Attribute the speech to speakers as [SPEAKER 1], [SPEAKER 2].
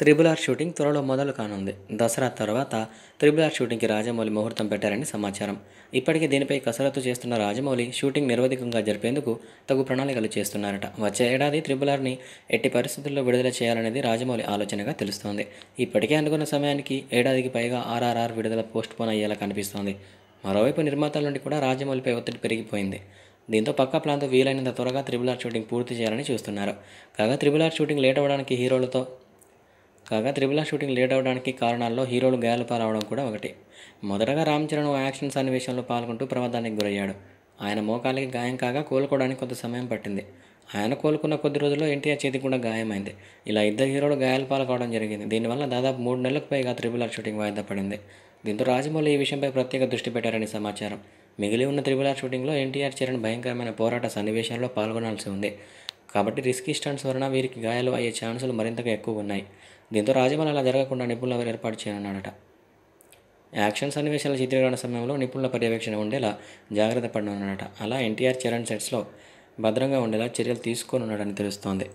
[SPEAKER 1] triple R shooting త్వరలో మొదలు కానుంది దసరా తర్వాత త్రిబుల్ ఆర్ షూటింగ్కి రాజమౌళి ముహూర్తం పెట్టారని సమాచారం ఇప్పటికే దీనిపై కసరత్తు చేస్తున్న రాజమౌళి షూటింగ్ నిరోధికంగా జరిపేందుకు తగు ప్రణాళికలు చేస్తున్నారట వచ్చే ఏడాది త్రిబుల్ ఆర్ని ఎట్టి పరిస్థితుల్లో విడుదల చేయాలనేది రాజమౌళి ఆలోచనగా తెలుస్తోంది ఇప్పటికే అనుకున్న సమయానికి ఏడాదికి పైగా ఆర్ఆర్ఆర్ విడుదల పోస్ట్ పోన్ అయ్యేలా కనిపిస్తోంది మరోవైపు నిర్మాతల నుండి కూడా రాజమౌళిపై ఒత్తిడి పెరిగిపోయింది దీంతో పక్క ప్లాన్తో వీలైనంత త్వరగా త్రిబుల్ ఆర్ షూటింగ్ పూర్తి చేయాలని చూస్తున్నారు కాగా త్రిబుల్ ఆర్ షూటింగ్ లేట్ అవ్వడానికి హీరోలతో కాగా త్రిబుల షూటింగ్ లేట్ అవడానికి కారణాల్లో హీరోలు గాయాల పాలవడం కూడా ఒకటి మొదటగా రామ్ చరణ్ యాక్షన్ సన్నివేశంలో పాల్గొంటూ ప్రమాదానికి గురయ్యాడు ఆయన మోకాలికి గాయం కాగా కోలుకోవడానికి కొంత సమయం పట్టింది ఆయన కోలుకున్న కొద్ది రోజుల్లో ఎన్టీఆర్ చేతికి కూడా గాయమైంది ఇలా ఇద్దరు హీరోలు గాయాల పాల్కోవడం జరిగింది దీనివల్ల దాదాపు మూడు నెలలకు పైగా త్రిబుల్ ఆర్ షూటింగ్ వాయిదా పడింది దీంతో రాజమౌళి ఈ విషయంపై ప్రత్యేక దృష్టి పెట్టారని సమాచారం మిగిలి ఉన్న త్రిబుల్ ఆర్ షూటింగ్లో ఎన్టీఆర్ చరణ్ భయంకరమైన పోరాట సన్నివేశాల్లో పాల్గొనాల్సి ఉంది కాబట్టి రిస్క్ స్టంట్స్ వలన వీరికి గాయాలు అయ్యే ఛాన్సులు మరింతగా ఎక్కువ ఉన్నాయి దీంతో రాజమౌళి అలా జరగకుండా నిపుణులు ఎవరు ఏర్పాటు చేయనున్నాడట యాక్షన్ సన్నివేశాల చిత్రీకరణ సమయంలో నిపుణుల పర్యవేక్షణ ఉండేలా జాగ్రత్త పడనున్నాడట అలా ఎన్టీఆర్ చరణ్ సెట్స్లో భద్రంగా ఉండేలా చర్యలు తీసుకోనున్నాడని తెలుస్తోంది